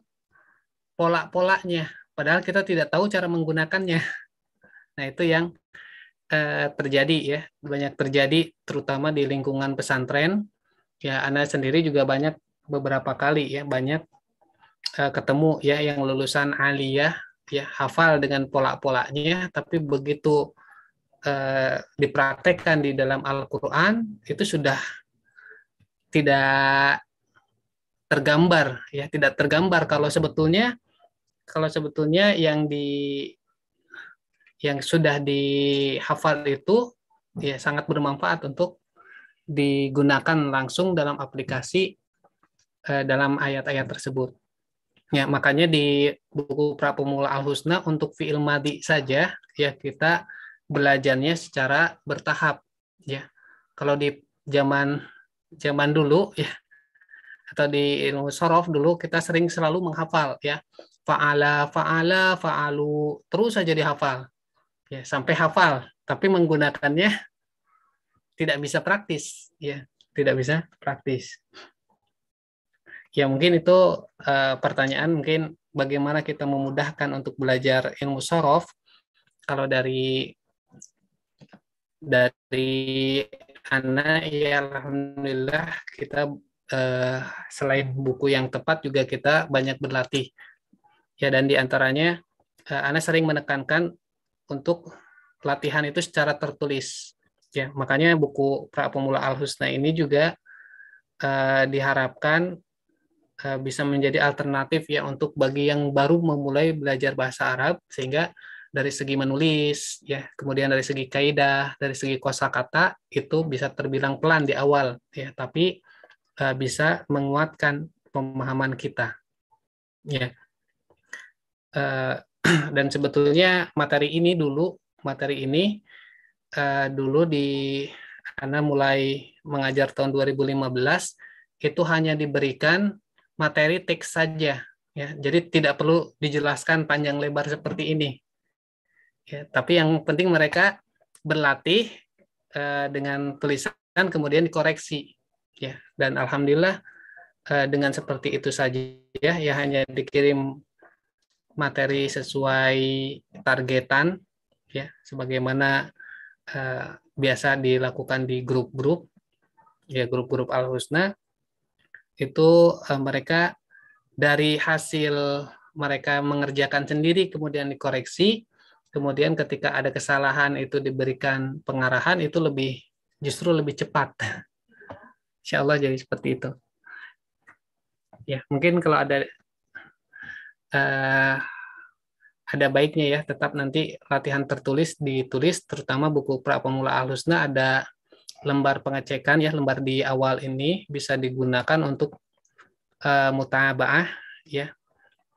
pola-polanya padahal kita tidak tahu cara menggunakannya nah itu yang eh, terjadi ya banyak terjadi terutama di lingkungan pesantren ya anda sendiri juga banyak beberapa kali ya banyak eh, ketemu ya yang lulusan aliyah ya hafal dengan pola-polanya tapi begitu Eh, dipraktekkan di dalam Al-Qur'an itu sudah tidak tergambar ya, tidak tergambar kalau sebetulnya kalau sebetulnya yang di yang sudah dihafal itu ya sangat bermanfaat untuk digunakan langsung dalam aplikasi eh, dalam ayat-ayat tersebut. Ya, makanya di buku Prapemula Al-Husna untuk fi'il madi saja ya kita belajarnya secara bertahap ya. Kalau di zaman zaman dulu ya atau di ilmu sorof dulu kita sering selalu menghafal ya faala faala faalu terus saja dihafal ya sampai hafal tapi menggunakannya tidak bisa praktis ya tidak bisa praktis ya mungkin itu e, pertanyaan mungkin bagaimana kita memudahkan untuk belajar ilmu sorof kalau dari dari Ana ya alhamdulillah kita uh, selain buku yang tepat juga kita banyak berlatih ya dan diantaranya uh, Ana sering menekankan untuk latihan itu secara tertulis ya makanya buku pra pemula al husna ini juga uh, diharapkan uh, bisa menjadi alternatif ya untuk bagi yang baru memulai belajar bahasa Arab sehingga dari segi menulis, ya, kemudian dari segi kaidah, dari segi kosakata itu bisa terbilang pelan di awal, ya, tapi uh, bisa menguatkan pemahaman kita, ya. Uh, dan sebetulnya materi ini dulu, materi ini uh, dulu di karena mulai mengajar tahun 2015 itu hanya diberikan materi teks saja, ya. Jadi tidak perlu dijelaskan panjang lebar seperti ini, Ya, tapi yang penting mereka berlatih uh, dengan tulisan kemudian dikoreksi. Ya, dan alhamdulillah uh, dengan seperti itu saja ya, ya hanya dikirim materi sesuai targetan ya, sebagaimana uh, biasa dilakukan di grup-grup ya grup-grup Al Husna itu uh, mereka dari hasil mereka mengerjakan sendiri kemudian dikoreksi kemudian ketika ada kesalahan itu diberikan pengarahan itu lebih justru lebih cepat. Insya Allah jadi seperti itu. Ya mungkin kalau ada eh, ada baiknya ya tetap nanti latihan tertulis ditulis terutama buku pra pemula alusna ada lembar pengecekan ya lembar di awal ini bisa digunakan untuk uh, mutabaah ya.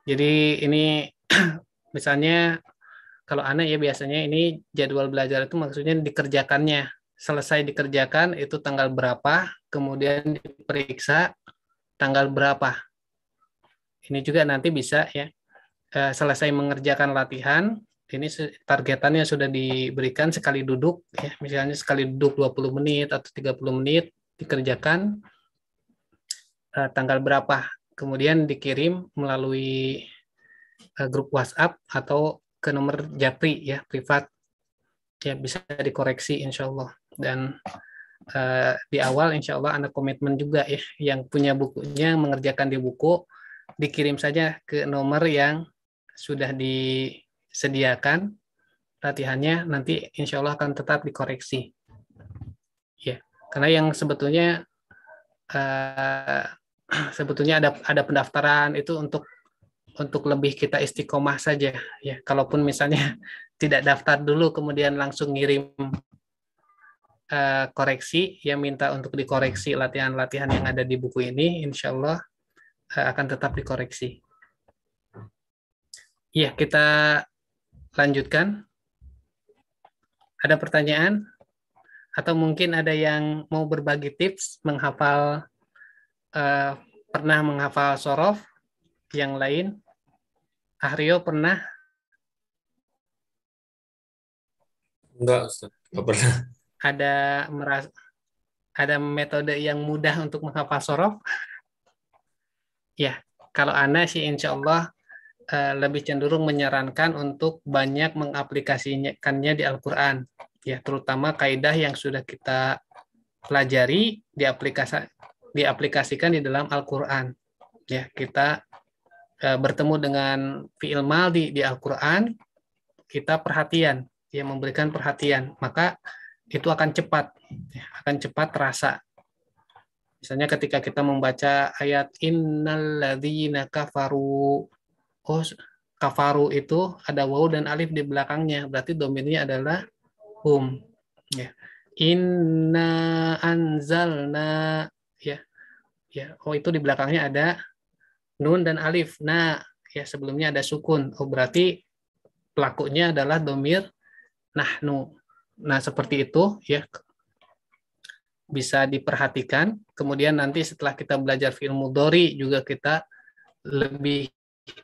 Jadi ini misalnya kalau anak ya biasanya ini jadwal belajar itu maksudnya dikerjakannya selesai dikerjakan itu tanggal berapa kemudian diperiksa tanggal berapa ini juga nanti bisa ya eh, selesai mengerjakan latihan ini targetannya sudah diberikan sekali duduk ya misalnya sekali duduk 20 menit atau 30 menit dikerjakan eh, tanggal berapa kemudian dikirim melalui eh, grup WhatsApp atau ke nomor japri ya privat ya bisa dikoreksi insya Allah dan uh, di awal insya Allah anda komitmen juga ya yang punya bukunya mengerjakan di buku dikirim saja ke nomor yang sudah disediakan latihannya nanti insya Allah akan tetap dikoreksi ya karena yang sebetulnya uh, sebetulnya ada ada pendaftaran itu untuk untuk lebih kita istiqomah saja ya kalaupun misalnya tidak daftar dulu kemudian langsung ngirim uh, koreksi ya minta untuk dikoreksi latihan-latihan yang ada di buku ini insya Allah uh, akan tetap dikoreksi ya kita lanjutkan ada pertanyaan atau mungkin ada yang mau berbagi tips menghafal uh, pernah menghafal sorof yang lain, Aryo pernah? Enggak, Ustaz. pernah. Ada meras ada metode yang mudah untuk menghafal sorof? ya, kalau Anda sih insya Allah eh, lebih cenderung menyarankan untuk banyak mengaplikasikannya di Al-Quran. Ya, terutama kaidah yang sudah kita pelajari diaplikasi diaplikasikan di dalam Al-Qur'an. Ya, kita Eh, bertemu dengan fi'il maldi di Al-Quran, kita perhatian, dia memberikan perhatian, maka itu akan cepat, ya, akan cepat terasa. Misalnya ketika kita membaca ayat innalladzina kafaru, oh kafaru itu ada waw dan alif di belakangnya, berarti dominnya adalah hum. Ya. Inna anzalna ya. Ya, oh itu di belakangnya ada nun dan alif. Nah, ya sebelumnya ada sukun. Oh, berarti pelakunya adalah domir nahnu. Nah, seperti itu ya bisa diperhatikan. Kemudian nanti setelah kita belajar fi'il dori juga kita lebih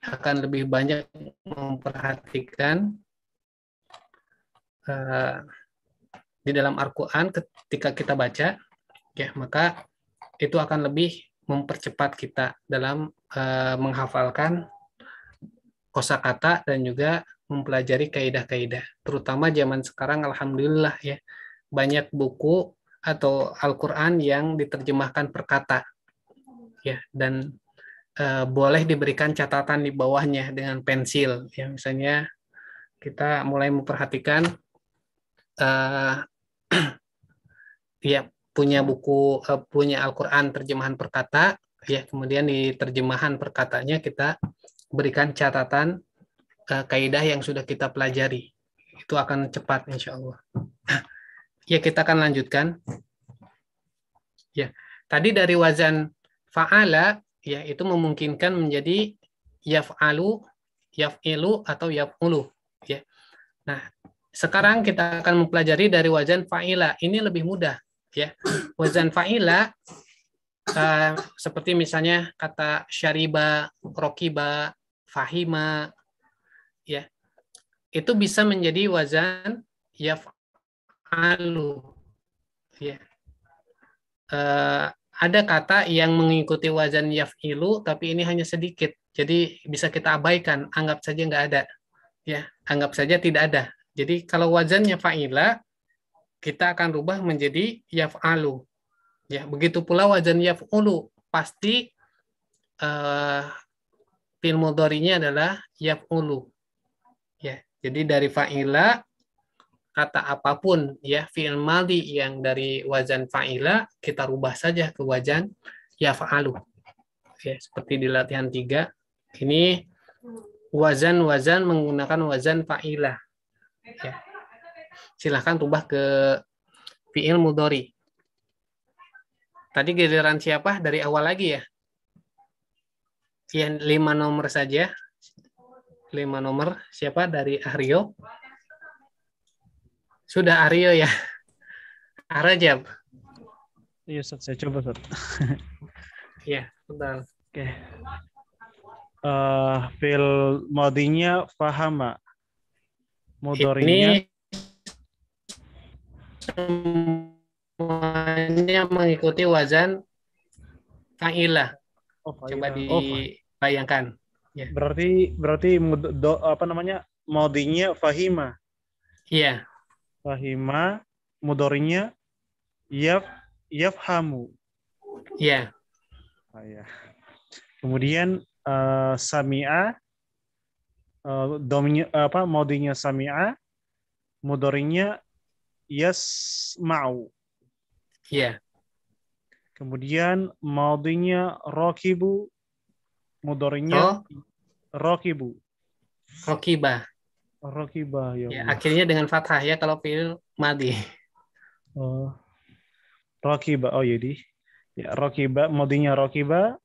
akan lebih banyak memperhatikan uh, di dalam Al-Qur'an ketika kita baca ya maka itu akan lebih mempercepat kita dalam uh, menghafalkan kosakata dan juga mempelajari kaidah-kaidah. Terutama zaman sekarang alhamdulillah ya banyak buku atau Al-Qur'an yang diterjemahkan per kata. Ya, dan uh, boleh diberikan catatan di bawahnya dengan pensil ya misalnya kita mulai memperhatikan uh, ya punya buku uh, punya Al-Qur'an terjemahan perkata ya kemudian di terjemahan perkatanya kita berikan catatan uh, kaidah yang sudah kita pelajari itu akan cepat insya Allah ya kita akan lanjutkan ya tadi dari wazan faala ya itu memungkinkan menjadi yaf'alu yaf'ilu atau yaf'ulu ya nah sekarang kita akan mempelajari dari wazan fa'ila ini lebih mudah ya. Wazan fa'ila uh, seperti misalnya kata syariba, rokiba, fahima ya. Itu bisa menjadi wazan yaf'alu ya. Uh, ada kata yang mengikuti wazan yaf'ilu tapi ini hanya sedikit. Jadi bisa kita abaikan, anggap saja nggak ada. Ya, anggap saja tidak ada. Jadi kalau wazannya fa'ila kita akan rubah menjadi yaf'alu. Ya, begitu pula wajan yaf'ulu pasti eh, fil mudhari'nya adalah yaf'ulu. Ya, jadi dari fa'ila kata apapun ya fi'il madi yang dari wajan fa'ila kita rubah saja ke wajan yaf'alu. Ya, seperti di latihan 3 ini wazan-wazan menggunakan wazan fa'ilah. Ya silahkan rubah ke fiil mudori. Tadi giliran siapa? Dari awal lagi ya? Yang lima nomor saja. Lima nomor. Siapa? Dari Aryo. Sudah Aryo ya? Arajab. Iya, Saya coba, Ustaz. Iya, betul. Oke. Okay. Uh, eh, fil modinya fahama. Mudorinya. Ini semuanya mengikuti wazan fa'ilah. Oh, Coba oh, dibayangkan. ya. Berarti berarti do, apa namanya? modinya fahima. Iya. Fahima mudorinya yaf yafhamu. Iya. Oh, ya. Kemudian uh, sami'a uh, dominya apa modinya sami'a mudorinya yasma'u. Ya. Yeah. Kemudian madinya rakibu, mudorinya oh. rakibu. Rokibah. Rokibah ya. ya akhirnya dengan fathah ya kalau pil madi. Oh. Rokibah. Oh jadi. Ya, ya, rokibah madinya rokibah,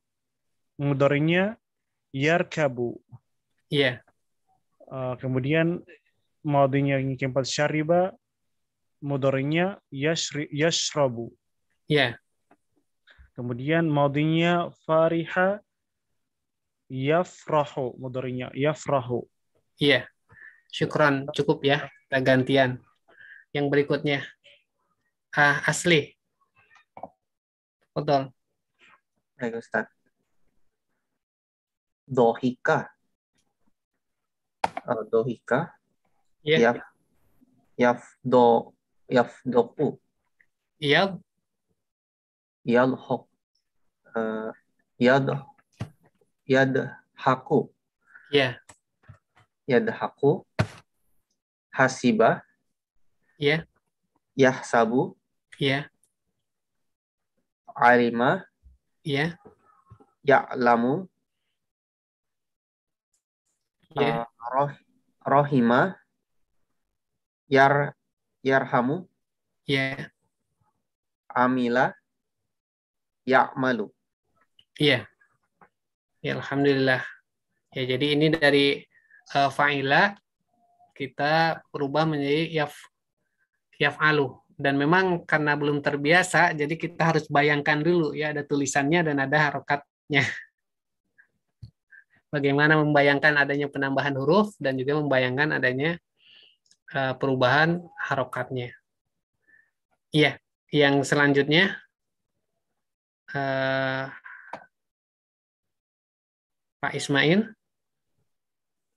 mudorinya yarkabu. Iya. Yeah. Uh, kemudian madinya yang keempat syariba, mudorinya yashri, yashrabu. Ya. Yeah. Kemudian maudinya fariha yafrahu Mudorinya yafrahu. Iya. Yeah. Syukran cukup ya. Kita gantian. Yang berikutnya ah, asli. Betul. Baik Ustaz. Dohika. Uh, dohika. Ya. Yeah. Yaf, yaf do ya yad ya uh, yad yadhaku ya yeah. haku hasiba ya yeah. yahsabu ya yeah. alima ya yeah. ya'lamu ya yeah. uh, roh, rohima yar yarhamu ya yeah. amila ya'malu iya yeah. ya alhamdulillah ya jadi ini dari uh, fa'ila kita berubah menjadi yaf yaf'alu dan memang karena belum terbiasa jadi kita harus bayangkan dulu ya ada tulisannya dan ada harokatnya bagaimana membayangkan adanya penambahan huruf dan juga membayangkan adanya Eh, perubahan harokatnya. Iya, yang selanjutnya eh, Pak Ismail.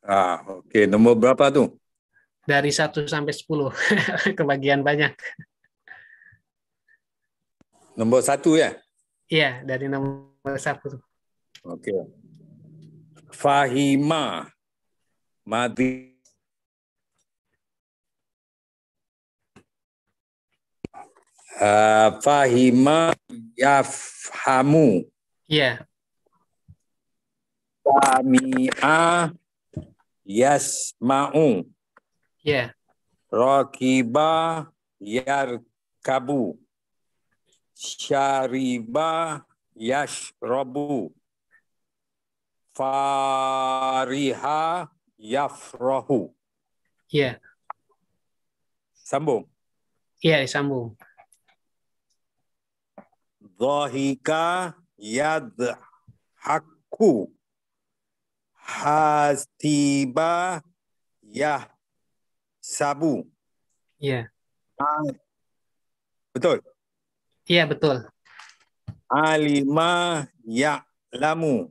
Ah, oke. Okay. Nomor berapa tuh? Dari 1 sampai 10. Kebagian banyak. Nomor satu ya? Iya, dari nomor satu. Oke. Okay. Fahima. Mati Eh, fahima yafhamu. Iya. Yeah. Sami'a yasma'u. Iya. Yeah. Rakiba yarkabu. Syariba yashrabu. Fariha yafrahu. Iya. Sambung. Iya, sambung. Dhahika yadhaku. Hasiba yah sabu. Iya. Yeah. Betul? Iya, yeah, betul. Alima lamu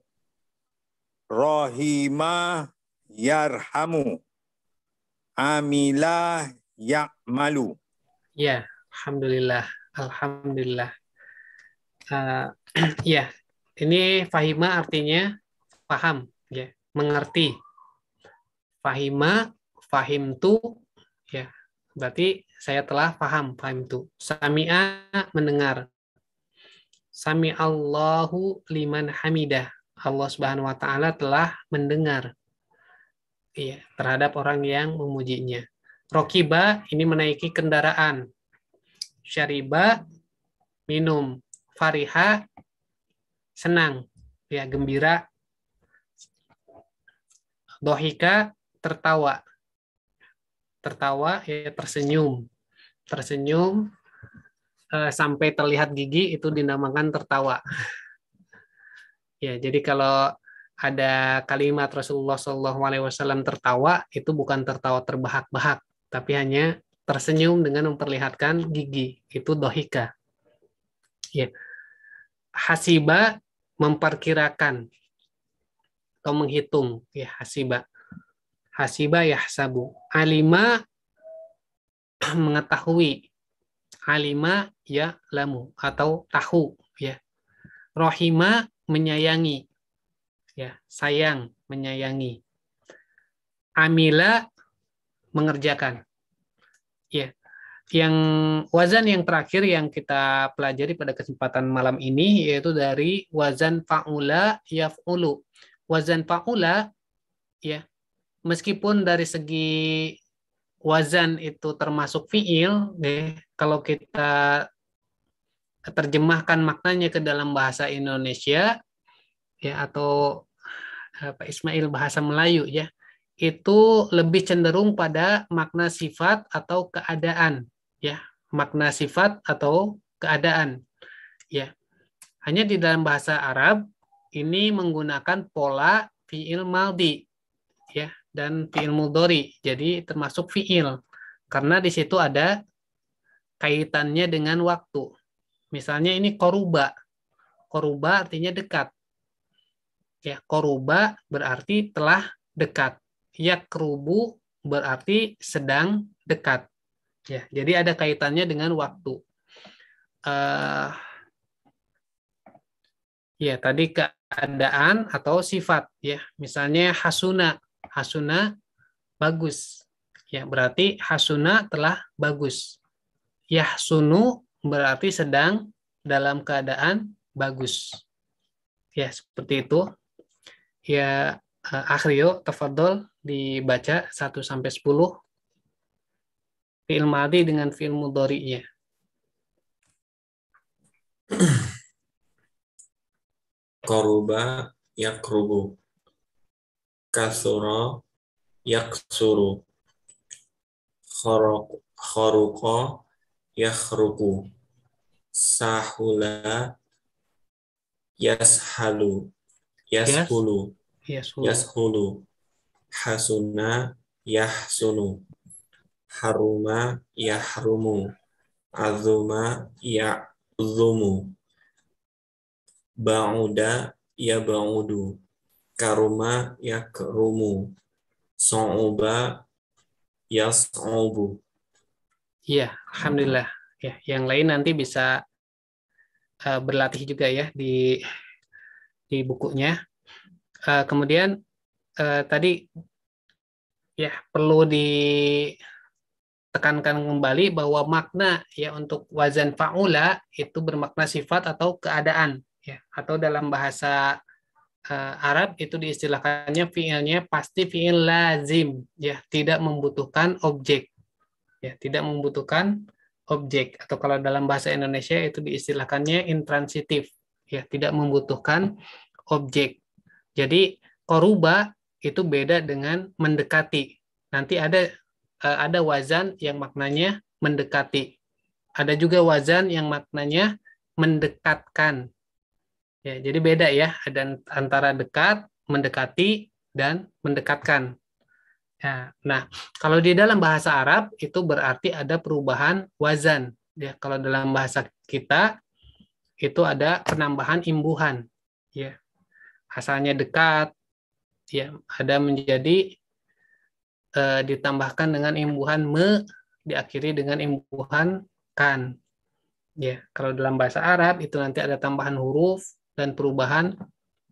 Rahima yarhamu. Amila malu Ya, yeah. Alhamdulillah. Alhamdulillah uh, ya ini fahima artinya paham ya mengerti fahima fahim tu ya berarti saya telah paham fahim tu samia mendengar sami Allahu liman hamidah Allah Subhanahu wa taala telah mendengar ya terhadap orang yang memujinya rokiba ini menaiki kendaraan syariba minum fariha senang ya gembira dohika tertawa tertawa ya tersenyum tersenyum eh, sampai terlihat gigi itu dinamakan tertawa ya jadi kalau ada kalimat Rasulullah Shallallahu Alaihi Wasallam tertawa itu bukan tertawa terbahak-bahak tapi hanya tersenyum dengan memperlihatkan gigi itu dohika ya. Hasiba memperkirakan atau menghitung ya hasiba. Hasiba ya sabu. Alima mengetahui. Alima ya lamu atau tahu ya. Rohima menyayangi ya, sayang menyayangi. Amila mengerjakan. Ya, yang wazan yang terakhir yang kita pelajari pada kesempatan malam ini yaitu dari wazan faula yafulu. Wazan faula ya meskipun dari segi wazan itu termasuk fiil ya, kalau kita terjemahkan maknanya ke dalam bahasa Indonesia ya atau Pak Ismail bahasa Melayu ya itu lebih cenderung pada makna sifat atau keadaan ya makna sifat atau keadaan ya hanya di dalam bahasa Arab ini menggunakan pola fiil maldi ya dan fiil mudori jadi termasuk fiil karena di situ ada kaitannya dengan waktu misalnya ini koruba koruba artinya dekat ya koruba berarti telah dekat Ya kerubu berarti sedang dekat Ya, jadi ada kaitannya dengan waktu. Uh, ya, tadi keadaan atau sifat ya. Misalnya hasuna, hasuna bagus. Ya, berarti hasuna telah bagus. Yahsunu berarti sedang dalam keadaan bagus. Ya, seperti itu. Ya, eh, Akhrio, tafadol dibaca 1 sampai 10 fi'il madi dengan fi'il mudhari'nya. Koruba yakrubu. Kasuro yaksuru. Khoruko yakhruku. Sahula yashalu. Yashulu. Yashulu. Yashulu. Hasuna yahsunu haruma yahrumu azuma ya'zumu ba'uda ba'udu karuma yakrumu so'uba yas'ubu Iya, alhamdulillah. Ya, yang lain nanti bisa uh, berlatih juga ya di di bukunya. Uh, kemudian uh, tadi ya perlu di tekankan kembali bahwa makna ya untuk wazan faula itu bermakna sifat atau keadaan ya atau dalam bahasa uh, Arab itu diistilahkannya fiilnya pasti fiil lazim ya tidak membutuhkan objek ya tidak membutuhkan objek atau kalau dalam bahasa Indonesia itu diistilahkannya intransitif ya tidak membutuhkan objek jadi koruba itu beda dengan mendekati nanti ada Eh, ada wazan yang maknanya mendekati. Ada juga wazan yang maknanya mendekatkan. Ya, jadi beda ya, ada antara dekat, mendekati, dan mendekatkan. Ya, nah, kalau di dalam bahasa Arab itu berarti ada perubahan wazan. Ya, kalau dalam bahasa kita itu ada penambahan imbuhan. Ya, asalnya dekat, ya ada menjadi Eh, ditambahkan dengan imbuhan me diakhiri dengan imbuhan kan. Ya, kalau dalam bahasa Arab itu nanti ada tambahan huruf dan perubahan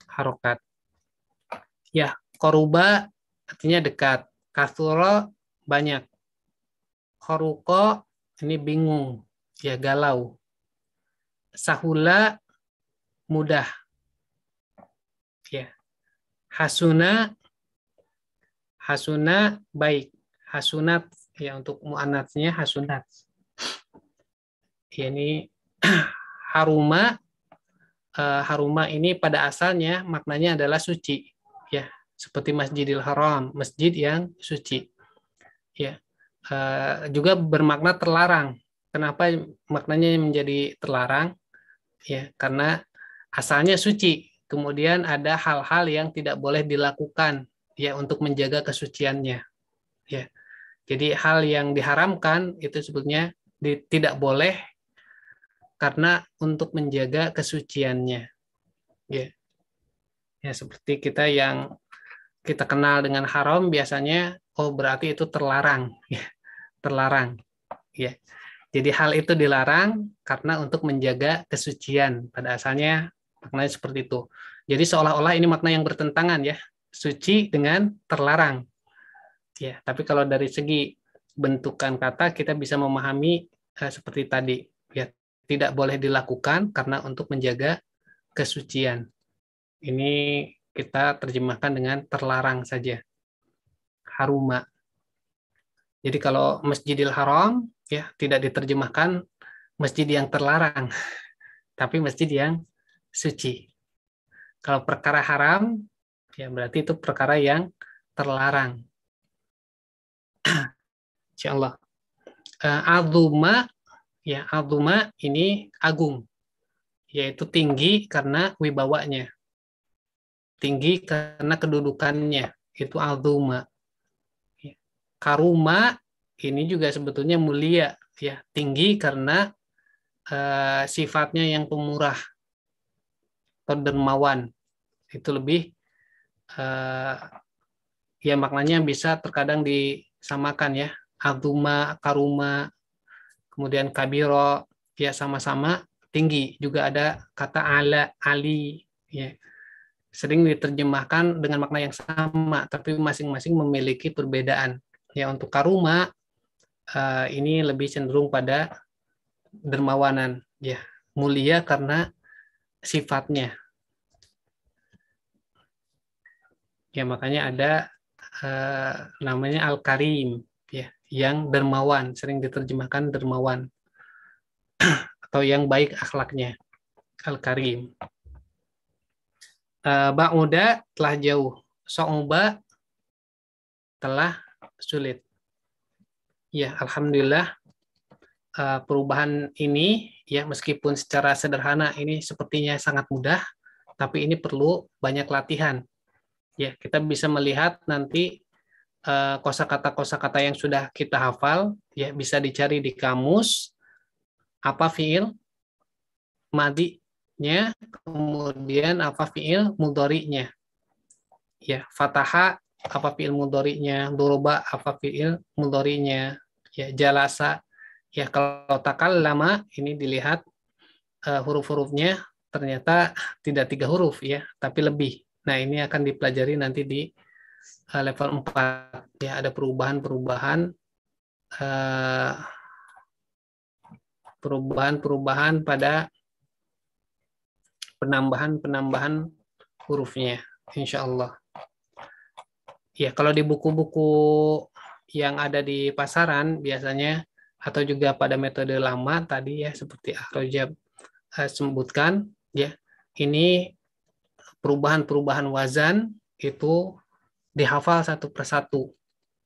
harokat. Ya, koruba artinya dekat. Kasuro banyak. Koruko ini bingung, ya galau. Sahula mudah. Ya. Hasuna hasuna baik hasunat ya untuk mu'anatnya hasunat Ini haruma eh, haruma ini pada asalnya maknanya adalah suci ya seperti Masjidil Haram masjid yang suci ya eh, juga bermakna terlarang kenapa maknanya menjadi terlarang ya karena asalnya suci kemudian ada hal-hal yang tidak boleh dilakukan ya untuk menjaga kesuciannya ya jadi hal yang diharamkan itu sebetulnya di, tidak boleh karena untuk menjaga kesuciannya ya ya seperti kita yang kita kenal dengan haram biasanya oh berarti itu terlarang ya terlarang ya jadi hal itu dilarang karena untuk menjaga kesucian pada asalnya maknanya seperti itu. Jadi seolah-olah ini makna yang bertentangan ya suci dengan terlarang. Ya, tapi kalau dari segi bentukan kata kita bisa memahami eh, seperti tadi, ya tidak boleh dilakukan karena untuk menjaga kesucian. Ini kita terjemahkan dengan terlarang saja. Haruma. Jadi kalau Masjidil Haram ya tidak diterjemahkan masjid yang terlarang, tapi masjid yang suci. Kalau perkara haram Ya, berarti itu perkara yang terlarang. Insya Allah. Uh, ya aduma ini agung, yaitu tinggi karena wibawanya, tinggi karena kedudukannya, itu aduma. Ya. Karuma ini juga sebetulnya mulia, ya tinggi karena uh, sifatnya yang pemurah dermawan, itu lebih uh, ya maknanya bisa terkadang disamakan ya aguma karuma kemudian kabiro ya sama-sama tinggi juga ada kata ala ali ya sering diterjemahkan dengan makna yang sama tapi masing-masing memiliki perbedaan ya untuk karuma uh, ini lebih cenderung pada dermawanan ya mulia karena sifatnya ya makanya ada eh, namanya al karim ya yang dermawan sering diterjemahkan dermawan atau yang baik akhlaknya al karim eh, Muda telah jauh so'uba telah sulit ya alhamdulillah eh, perubahan ini ya meskipun secara sederhana ini sepertinya sangat mudah tapi ini perlu banyak latihan ya kita bisa melihat nanti uh, kosakata-kosakata yang sudah kita hafal ya bisa dicari di kamus apa fiil madinya kemudian apa fiil mudorinya ya fataha apa fiil mudorinya duruba apa fiil mudorinya ya jalasa ya kalau takal lama ini dilihat uh, huruf-hurufnya ternyata tidak tiga huruf ya tapi lebih Nah, ini akan dipelajari nanti di uh, level 4 ya, ada perubahan-perubahan perubahan perubahan-perubahan pada penambahan-penambahan hurufnya, insya Allah. Ya, kalau di buku-buku yang ada di pasaran biasanya atau juga pada metode lama tadi ya seperti Ahrojab uh, sebutkan ya ini perubahan-perubahan wazan itu dihafal satu persatu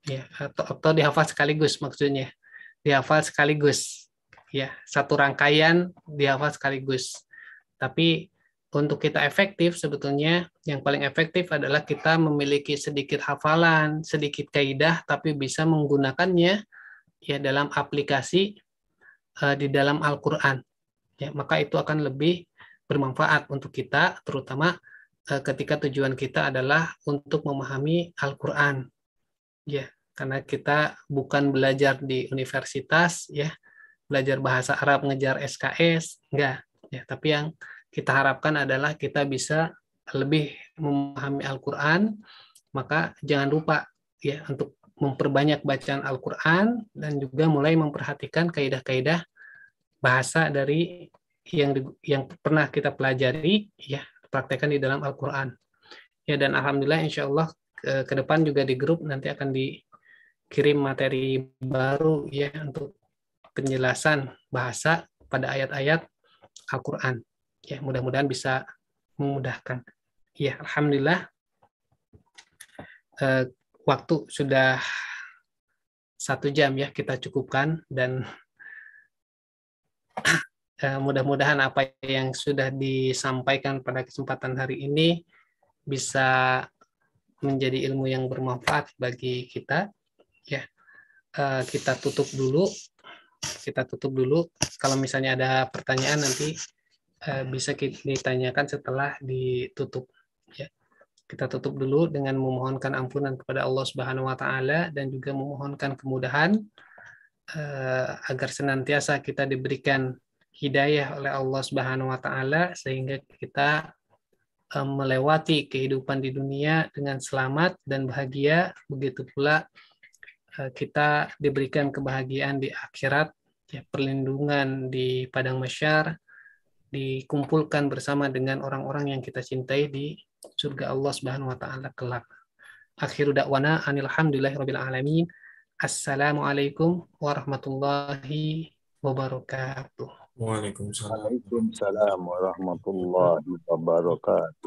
ya atau atau dihafal sekaligus maksudnya dihafal sekaligus ya satu rangkaian dihafal sekaligus tapi untuk kita efektif sebetulnya yang paling efektif adalah kita memiliki sedikit hafalan, sedikit kaidah tapi bisa menggunakannya ya dalam aplikasi uh, di dalam Al-Qur'an. Ya, maka itu akan lebih bermanfaat untuk kita terutama Eh, ketika tujuan kita adalah untuk memahami Al-Qur'an. Ya, karena kita bukan belajar di universitas ya, belajar bahasa Arab ngejar SKS, enggak. Ya, tapi yang kita harapkan adalah kita bisa lebih memahami Al-Qur'an, maka jangan lupa ya untuk memperbanyak bacaan Al-Qur'an dan juga mulai memperhatikan kaidah-kaidah bahasa dari yang yang pernah kita pelajari ya praktekkan di dalam Al-Quran. Ya, dan Alhamdulillah insya Allah ke, ke depan juga di grup nanti akan dikirim materi baru ya untuk penjelasan bahasa pada ayat-ayat Al-Quran. Ya, mudah-mudahan bisa memudahkan. Ya, Alhamdulillah eh, waktu sudah satu jam ya kita cukupkan dan Eh, mudah-mudahan apa yang sudah disampaikan pada kesempatan hari ini bisa menjadi ilmu yang bermanfaat bagi kita. Ya, eh, kita tutup dulu. Kita tutup dulu. Kalau misalnya ada pertanyaan nanti eh, bisa kita ditanyakan setelah ditutup. Ya kita tutup dulu dengan memohonkan ampunan kepada Allah Subhanahu wa taala dan juga memohonkan kemudahan agar senantiasa kita diberikan hidayah oleh Allah Subhanahu wa taala sehingga kita eh, melewati kehidupan di dunia dengan selamat dan bahagia, begitu pula eh, kita diberikan kebahagiaan di akhirat, ya, perlindungan di padang masyar, dikumpulkan bersama dengan orang-orang yang kita cintai di surga Allah Subhanahu wa taala kelak. Akhiru dakwana anilhamdulillahirabbil alamin. Assalamualaikum warahmatullahi wabarakatuh. Waalaikumsalam. Waalaikumsalam warahmatullahi wabarakatuh.